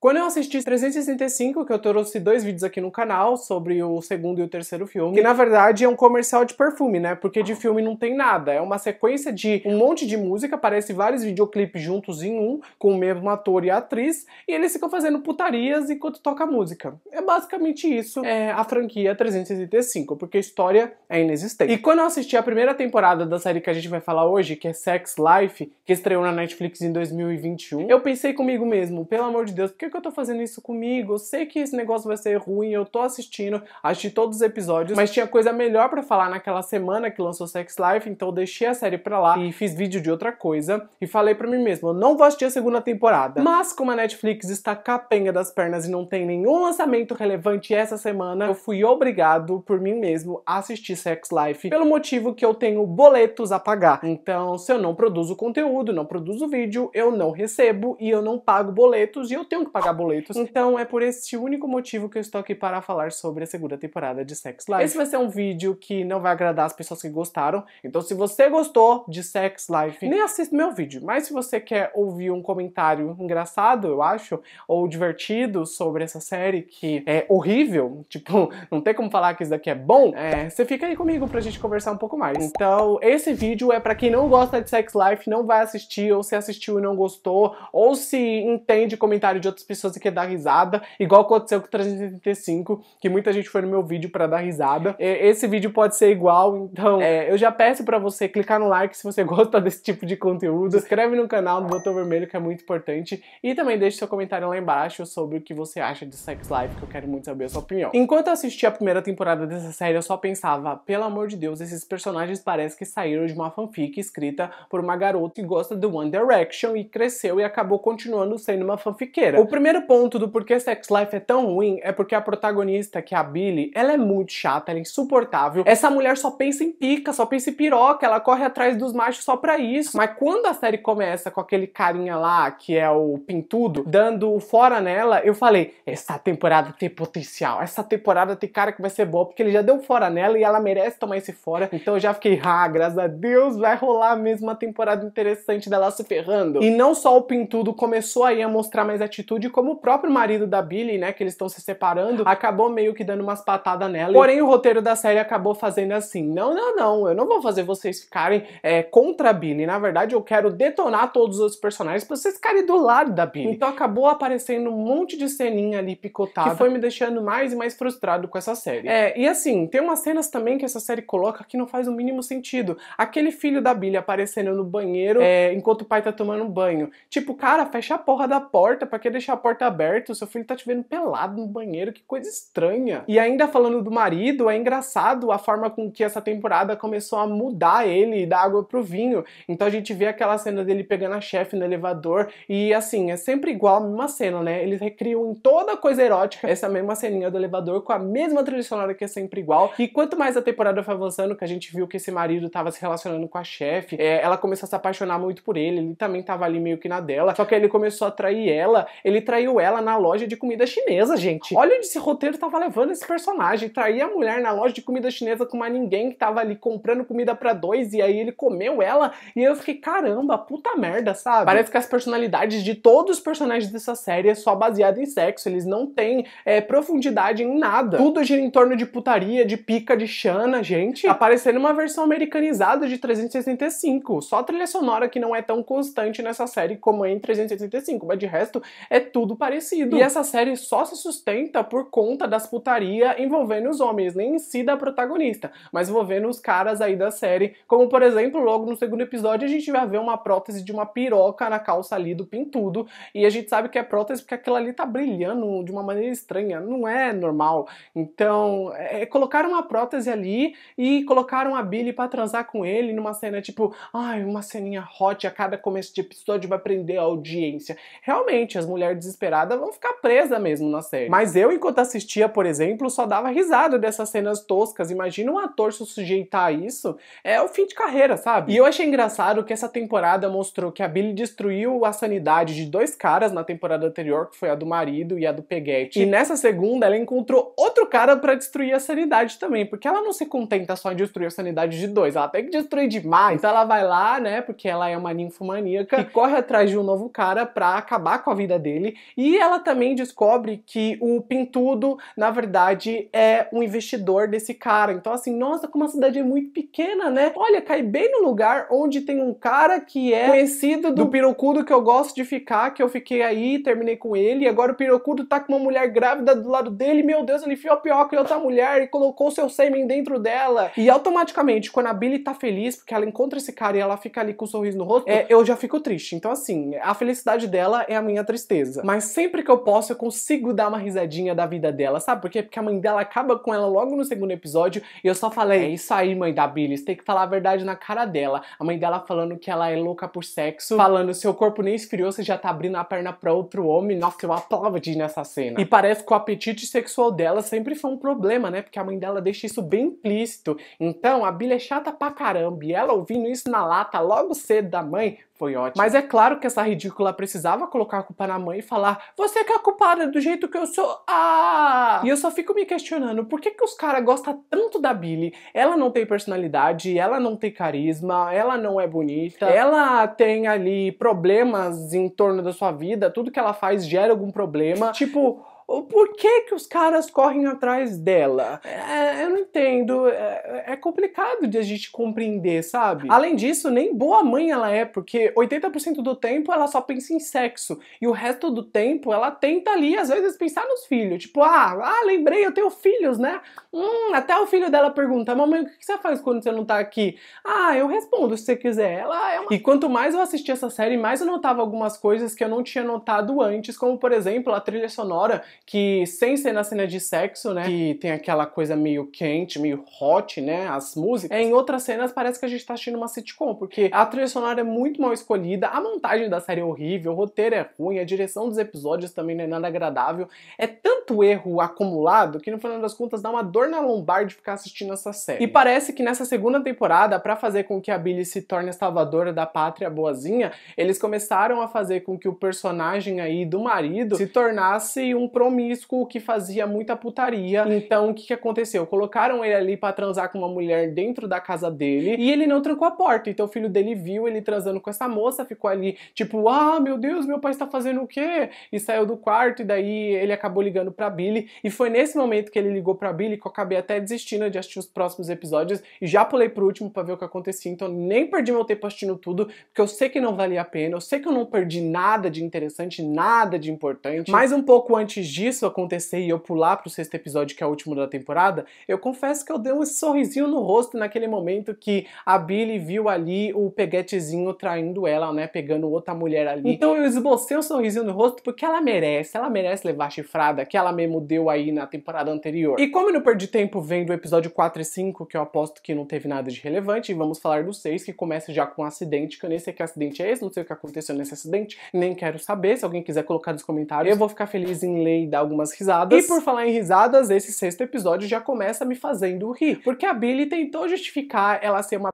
Quando eu assisti 365, que eu trouxe dois vídeos aqui no canal sobre o segundo e o terceiro filme, que na verdade é um comercial de perfume, né? Porque de filme não tem nada. É uma sequência de um monte de música, aparece vários videoclipes juntos em um, com o mesmo ator e atriz, e eles ficam fazendo putarias enquanto toca música. É basicamente isso é a franquia 365, porque a história é inexistente. E quando eu assisti a primeira temporada da série que a gente vai falar hoje, que é Sex Life, que estreou na Netflix em 2021, eu pensei comigo mesmo, pelo amor de Deus, porque que, eu tô fazendo isso comigo? Eu sei que esse negócio vai ser ruim, eu tô assistindo, assisti todos os episódios, mas tinha coisa melhor para falar naquela semana que lançou Sex Life, então eu deixei a série pra lá e fiz vídeo de outra coisa e falei para mim mesmo, eu não vou assistir a segunda temporada. Mas como a Netflix está capenga das pernas e não tem nenhum lançamento relevante essa semana, eu fui obrigado por mim mesmo a assistir Sex Life, pelo motivo que eu tenho boletos a pagar. Então, se eu não produzo conteúdo, não produzo vídeo, eu não recebo e eu não pago boletos e eu tenho que pagar boletos. Então é por este único motivo que eu estou aqui para falar sobre a segunda temporada de Sex Life. Esse vai ser um vídeo que não vai agradar as pessoas que gostaram. Então se você gostou de Sex Life, nem assista meu vídeo. Mas se você quer ouvir um comentário engraçado, eu acho, ou divertido sobre essa série que é horrível, tipo, não tem como falar que isso daqui é bom, é, você fica aí comigo pra gente conversar um pouco mais. Então esse vídeo é para quem não gosta de Sex Life, não vai assistir, ou se assistiu e não gostou, ou se entende comentário de outras pessoas e quer dar risada, igual aconteceu com o 375, que muita gente foi no meu vídeo para dar risada. Esse vídeo pode ser igual, então é, eu já peço para você clicar no like se você gosta desse tipo de conteúdo, se inscreve no canal, no botão vermelho que é muito importante e também deixe seu comentário lá embaixo sobre o que você acha de Sex Life, que eu quero muito saber a sua opinião. Enquanto eu assisti a primeira temporada dessa série, eu só pensava, pelo amor de Deus, esses personagens parecem que saíram de uma fanfic escrita por uma garota que gosta do One Direction e cresceu e acabou continuando sendo uma fanfiqueira. O primeiro ponto do porquê Sex Life é tão ruim é porque a protagonista, que é a Billy, ela é muito chata, ela é insuportável. Essa mulher só pensa em pica, só pensa em piroca, ela corre atrás dos machos só pra isso. Mas quando a série começa com aquele carinha lá, que é o Pintudo, dando fora nela, eu falei: essa temporada tem potencial, essa temporada tem cara que vai ser boa, porque ele já deu fora nela e ela merece tomar esse fora. Então eu já fiquei, ah, graças a Deus, vai rolar mesmo uma temporada interessante dela se ferrando. E não só o Pintudo começou aí a mostrar mais atitude, de como o próprio marido da Billy, né, que eles estão se separando, acabou meio que dando umas patadas nela. Porém, o roteiro da série acabou fazendo assim: não, não, não, eu não vou fazer vocês ficarem é, contra a Billy. Na verdade, eu quero detonar todos os personagens pra vocês ficarem do lado da Billy. Então acabou aparecendo um monte de ceninha ali picotada que foi me deixando mais e mais frustrado com essa série. É, e assim, tem umas cenas também que essa série coloca que não faz o mínimo sentido. Aquele filho da Billy aparecendo no banheiro é, enquanto o pai tá tomando banho. Tipo, cara, fecha a porra da porta pra que deixar porta aberta, o seu filho tá te vendo pelado no banheiro, que coisa estranha. E ainda falando do marido, é engraçado a forma com que essa temporada começou a mudar ele da água pro vinho. Então a gente vê aquela cena dele pegando a chefe no elevador e assim, é sempre igual a mesma cena, né? Eles recriam em toda coisa erótica essa mesma ceninha do elevador com a mesma tradicionária que é sempre igual. E quanto mais a temporada foi avançando, que a gente viu que esse marido tava se relacionando com a chefe, é, ela começou a se apaixonar muito por ele, ele também tava ali meio que na dela, só que ele começou a trair ela, ele traiu ela na loja de comida chinesa, gente. Olha onde esse roteiro tava levando esse personagem. Trair a mulher na loja de comida chinesa com uma ninguém que tava ali comprando comida para dois e aí ele comeu ela. E eu fiquei, caramba, puta merda, sabe? Parece que as personalidades de todos os personagens dessa série é só baseada em sexo. Eles não têm é, profundidade em nada. Tudo gira em torno de putaria, de pica, de chana, gente. Aparecendo uma versão americanizada de 365. Só trilha sonora que não é tão constante nessa série como em 365. Mas de resto, é tudo parecido. E essa série só se sustenta por conta das putaria envolvendo os homens, nem em si da protagonista, mas envolvendo os caras aí da série, como por exemplo, logo no segundo episódio a gente vai ver uma prótese de uma piroca na calça ali do pintudo, e a gente sabe que é prótese porque aquilo ali tá brilhando de uma maneira estranha, não é normal. Então, é, colocaram uma prótese ali e colocaram a Billy para transar com ele numa cena tipo, ai, uma ceninha hot a cada começo de episódio vai prender a audiência. Realmente, as mulheres desesperada vão ficar presa mesmo na série. Mas eu, enquanto assistia, por exemplo, só dava risada dessas cenas toscas. Imagina um ator se sujeitar a isso. É o fim de carreira, sabe? E eu achei engraçado que essa temporada mostrou que a Billy destruiu a sanidade de dois caras na temporada anterior, que foi a do marido e a do Peguete. E nessa segunda, ela encontrou outro cara para destruir a sanidade também, porque ela não se contenta só em destruir a sanidade de dois, ela tem que destruir demais. Então ela vai lá, né, porque ela é uma ninfomaníaca e corre atrás de um novo cara para acabar com a vida dele dele e ela também descobre que o Pintudo, na verdade, é um investidor desse cara. Então, assim, nossa, como a cidade é muito pequena, né? Olha, cai bem no lugar onde tem um cara que é conhecido do Pirocudo que eu gosto de ficar, que eu fiquei aí, terminei com ele, e agora o Pirocudo tá com uma mulher grávida do lado dele, meu Deus, ele enfiou a pioca em outra mulher e colocou seu sêmen dentro dela. E automaticamente, quando a Billy tá feliz, porque ela encontra esse cara e ela fica ali com um sorriso no rosto, é, é eu já fico triste. Então, assim, a felicidade dela é a minha tristeza coisa. Mas sempre que eu posso, eu consigo dar uma risadinha da vida dela, sabe? Por quê? Porque a mãe dela acaba com ela logo no segundo episódio e eu só falei: é isso aí, mãe da Billy, você tem que falar a verdade na cara dela. A mãe dela falando que ela é louca por sexo, falando seu corpo nem esfriou, você já tá abrindo a perna pra outro homem. Nossa, eu aplaudi nessa cena. E parece que o apetite sexual dela sempre foi um problema, né? Porque a mãe dela deixa isso bem implícito. Então a Billy é chata pra caramba e ela ouvindo isso na lata logo cedo da mãe foi ótimo. Mas é claro que essa ridícula precisava colocar a culpa na mãe e falar: Você que é a culpada do jeito que eu sou. Ah! E eu só fico me questionando: por que, que os caras gostam tanto da Billy? Ela não tem personalidade, ela não tem carisma, ela não é bonita, é. ela tem ali problemas em torno da sua vida, tudo que ela faz gera algum problema. Tipo, por que que os caras correm atrás dela? É, eu não entendo, é, é, complicado de a gente compreender, sabe? Além disso, nem boa mãe ela é, porque 80% do tempo ela só pensa em sexo, e o resto do tempo ela tenta ali, às vezes, pensar nos filhos, tipo, ah, ah lembrei, eu tenho filhos, né? Hum, até o filho dela pergunta, mamãe, o que você faz quando você não tá aqui? Ah, eu respondo se você quiser. Ela é uma... E quanto mais eu assisti essa série, mais eu notava algumas coisas que eu não tinha notado antes, como, por exemplo, a trilha sonora que sem ser na cena de sexo, né, que tem aquela coisa meio quente, meio hot, né, as músicas, em outras cenas parece que a gente tá assistindo uma sitcom, porque a trilha sonora é muito mal escolhida, a montagem da série é horrível, o roteiro é ruim, a direção dos episódios também não é nada agradável, é tanto erro acumulado que no final das contas dá uma dor na lombar de ficar assistindo essa série. E parece que nessa segunda temporada, para fazer com que a Billy se torne a salvadora da pátria boazinha, eles começaram a fazer com que o personagem aí do marido se tornasse um prom promíscuo que fazia muita putaria. Então, o que, que aconteceu? Colocaram ele ali para transar com uma mulher dentro da casa dele e ele não trancou a porta. Então, o filho dele viu ele transando com essa moça, ficou ali tipo, ah, meu Deus, meu pai está fazendo o quê? E saiu do quarto e daí ele acabou ligando para Billy. E foi nesse momento que ele ligou para Billy que eu acabei até desistindo de assistir os próximos episódios e já pulei pro último para ver o que acontecia. Então, nem perdi meu tempo assistindo tudo, porque eu sei que não valia a pena, eu sei que eu não perdi nada de interessante, nada de importante. Mas um pouco antes disso, disso acontecer e eu pular pro sexto episódio, que é o último da temporada, eu confesso que eu dei um sorrisinho no rosto naquele momento que a Billy viu ali o peguetezinho traindo ela, né? Pegando outra mulher ali. Então eu esbocei um sorrisinho no rosto porque ela merece, ela merece levar chifrada que ela mesmo deu aí na temporada anterior. E como eu não perdi tempo vendo o episódio 4 e 5, que eu aposto que não teve nada de relevante, vamos falar do 6, que começa já com um acidente, que eu nem sei que acidente é esse, não sei o que aconteceu nesse acidente, nem quero saber. Se alguém quiser colocar nos comentários, eu vou ficar feliz em ler dar algumas risadas. E por falar em risadas, esse sexto episódio já começa me fazendo rir, porque a Billy tentou justificar ela ser uma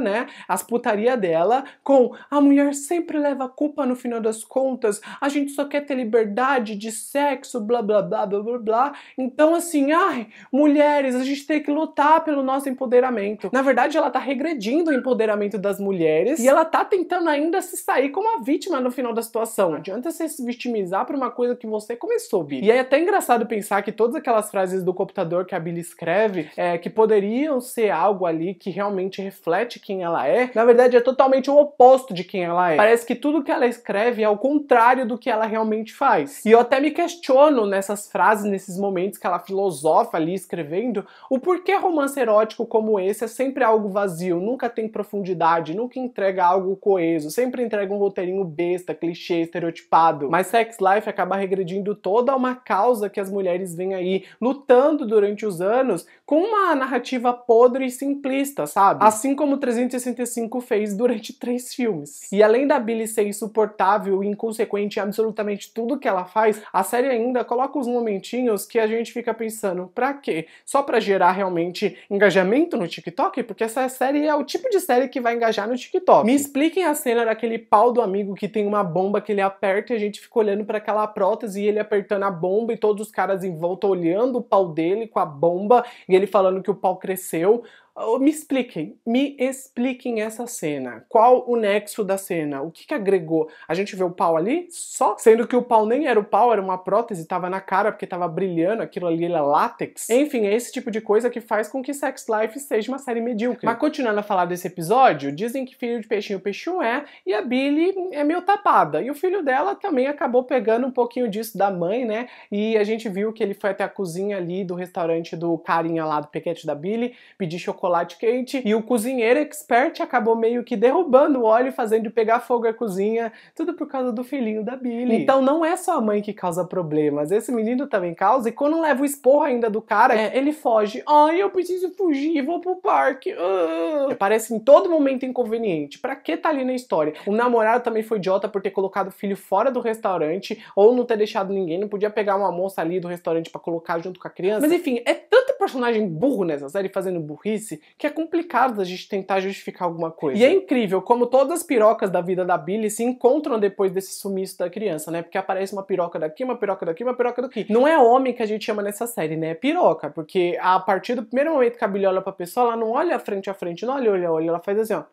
né, as putaria dela com a mulher sempre leva a culpa no final das contas, a gente só quer ter liberdade de sexo, blá blá blá blá blá blá. Então assim, ai, mulheres, a gente tem que lutar pelo nosso empoderamento. Na verdade, ela tá regredindo o empoderamento das mulheres e ela tá tentando ainda se sair como a vítima no final da situação. Não adianta você se vitimizar por uma coisa que você começou, Billy. E é até engraçado pensar que todas aquelas frases do computador que a Billy escreve, é, que poderiam ser algo ali que realmente reflete quem ela é, na verdade é totalmente o oposto de quem ela é. Parece que tudo que ela escreve é o contrário do que ela realmente faz. E eu até me questiono nessas frases, nesses momentos que ela filosofa ali escrevendo, o porquê romance erótico como esse é sempre algo vazio, nunca tem profundidade, nunca entrega algo coeso, sempre entrega um roteirinho besta, clichê, estereotipado. Mas Sex Life acaba regredindo toda uma causa que as mulheres vêm aí lutando durante os anos com uma narrativa podre e simplista, sabe? Assim como 300 365 fez durante três filmes. E além da Billy ser insuportável e inconsequente em absolutamente tudo que ela faz, a série ainda coloca uns momentinhos que a gente fica pensando, pra quê? Só pra gerar realmente engajamento no TikTok? Porque essa série é o tipo de série que vai engajar no TikTok. Me expliquem a cena daquele pau do amigo que tem uma bomba que ele aperta e a gente fica olhando para aquela prótese e ele apertando a bomba e todos os caras em volta olhando o pau dele com a bomba e ele falando que o pau cresceu me expliquem, me expliquem essa cena. Qual o nexo da cena? O que, que agregou? A gente vê o pau ali só, sendo que o pau nem era o pau, era uma prótese, tava na cara porque tava brilhando, aquilo ali era látex. Enfim, é esse tipo de coisa que faz com que Sex Life seja uma série medíocre. Mas continuando a falar desse episódio, dizem que filho de peixinho peixinho é e a Billy é meio tapada. E o filho dela também acabou pegando um pouquinho disso da mãe, né? E a gente viu que ele foi até a cozinha ali do restaurante do carinha lá do pequete da Billy, pedir chocolate chocolate quente e o cozinheiro expert acabou meio que derrubando o óleo, fazendo pegar fogo a cozinha, tudo por causa do filhinho da Billy. Então não é só a mãe que causa problemas, esse menino também causa, e quando leva o esporro ainda do cara, é, ele foge. Ai, eu preciso fugir, vou pro parque. Uh. Ah. Parece em todo momento inconveniente. Pra que tá ali na história? O namorado também foi idiota por ter colocado o filho fora do restaurante ou não ter deixado ninguém, não podia pegar uma moça ali do restaurante para colocar junto com a criança. Mas enfim, é tanto personagem burro nessa série fazendo burrice que é complicado a gente tentar justificar alguma coisa. E é incrível como todas as pirocas da vida da Billy se encontram depois desse sumiço da criança, né? Porque aparece uma piroca daqui, uma piroca daqui, uma piroca daqui. Não é homem que a gente chama nessa série, né? É piroca, porque a partir do primeiro momento que a Billy olha pra pessoa, ela não olha frente a frente, não olha, olha, olha, ela faz assim, ó.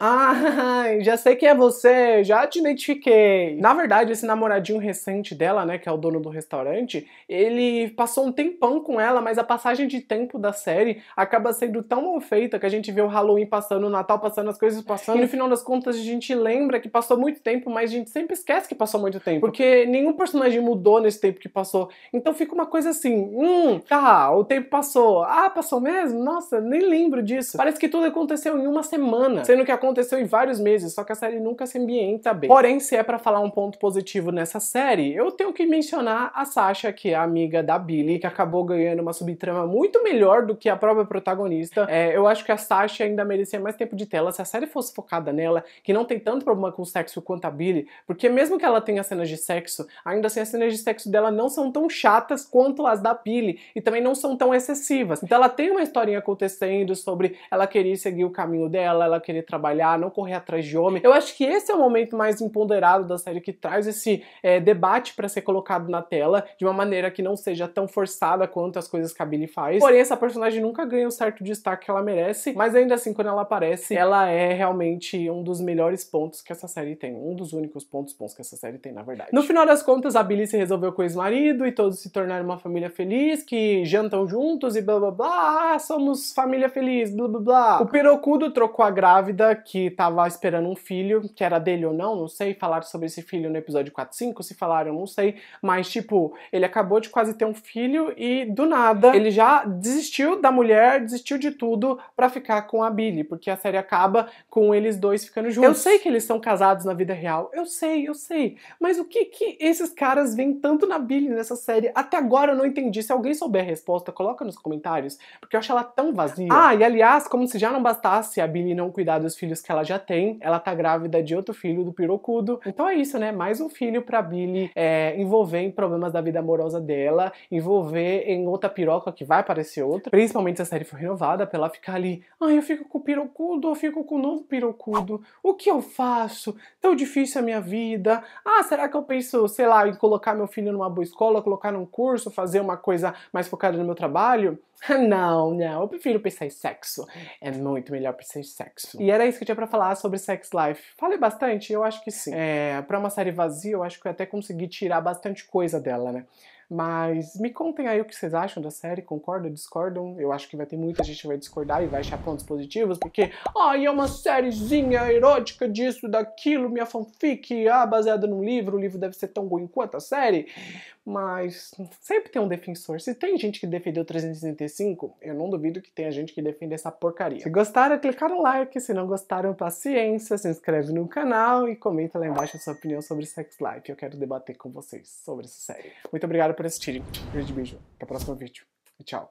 Ah, já sei quem é você, já te identifiquei. Na verdade, esse namoradinho recente dela, né, que é o dono do restaurante, ele passou um tempão com ela, mas a passagem de tempo da série acaba sendo tão mal feita que a gente vê o Halloween passando, o Natal passando, as coisas passando, e no final das contas a gente lembra que passou muito tempo, mas a gente sempre esquece que passou muito tempo, porque nenhum personagem mudou nesse tempo que passou. Então fica uma coisa assim, hum, tá, o tempo passou. Ah, passou mesmo? Nossa, nem lembro disso. Parece que tudo aconteceu em uma semana, sendo que aconteceu aconteceu em vários meses, só que a série nunca se ambienta bem. Porém, se é para falar um ponto positivo nessa série, eu tenho que mencionar a Sasha, que é a amiga da Billy, que acabou ganhando uma subtrama muito melhor do que a própria protagonista. É, eu acho que a Sasha ainda merecia mais tempo de tela se a série fosse focada nela, que não tem tanto problema com o sexo quanto a Billy, porque mesmo que ela tenha cenas de sexo, ainda assim as cenas de sexo dela não são tão chatas quanto as da Billy e também não são tão excessivas. Então ela tem uma historinha acontecendo sobre ela querer seguir o caminho dela, ela querer trabalhar trabalhar, não correr atrás de homem. Eu acho que esse é o momento mais empoderado da série que traz esse é, debate para ser colocado na tela de uma maneira que não seja tão forçada quanto as coisas que a Billy faz. Porém, essa personagem nunca ganha o certo destaque que ela merece, mas ainda assim, quando ela aparece, ela é realmente um dos melhores pontos que essa série tem. Um dos únicos pontos bons que essa série tem, na verdade. No final das contas, a Billy se resolveu com o ex-marido e todos se tornaram uma família feliz, que jantam juntos e blá blá blá, ah, somos família feliz, blá blá blá. O Perocudo trocou a grávida, que tava esperando um filho, que era dele ou não, não sei, falaram sobre esse filho no episódio 4, 5, se falaram, não sei, mas tipo, ele acabou de quase ter um filho e do nada ele já desistiu da mulher, desistiu de tudo para ficar com a Billy, porque a série acaba com eles dois ficando juntos. Eu sei que eles são casados na vida real, eu sei, eu sei, mas o que que esses caras veem tanto na Billy nessa série? Até agora eu não entendi. Se alguém souber a resposta, coloca nos comentários, porque eu acho ela tão vazia. Ah, e aliás, como se já não bastasse a Billy não cuidar dos filhos filhos que ela já tem. Ela tá grávida de outro filho do Pirocudo. Então é isso, né? Mais um filho pra Billy é, envolver em problemas da vida amorosa dela, envolver em outra piroca que vai aparecer outra. Principalmente se a série for renovada, pra ela ficar ali. Ai, eu fico com o Pirocudo, eu fico com o novo Pirocudo. O que eu faço? Tão difícil a minha vida. Ah, será que eu penso, sei lá, em colocar meu filho numa boa escola, colocar num curso, fazer uma coisa mais focada no meu trabalho? Não, não, eu prefiro pensar em sexo. É muito melhor pensar em sexo. E era isso que eu tinha para falar sobre Sex Life. Falei bastante? Eu acho que sim. É, pra uma série vazia, eu acho que eu até consegui tirar bastante coisa dela, né? Mas me contem aí o que vocês acham da série, concordam, discordam? Eu acho que vai ter muita gente que vai discordar e vai achar pontos positivos, porque ai, ah, é uma sériezinha erótica disso, daquilo, minha fanfic, ah, baseada num livro, o livro deve ser tão ruim quanto a série. Mas sempre tem um defensor. Se tem gente que defendeu 365, eu não duvido que tenha gente que defende essa porcaria. Se gostaram, clicaram no like. Se não gostaram, paciência. Se inscreve no canal e comenta lá embaixo a sua opinião sobre Sex Life. Eu quero debater com vocês sobre essa série. Muito obrigado por assistirem. Um grande beijo. Até o próximo vídeo. E tchau.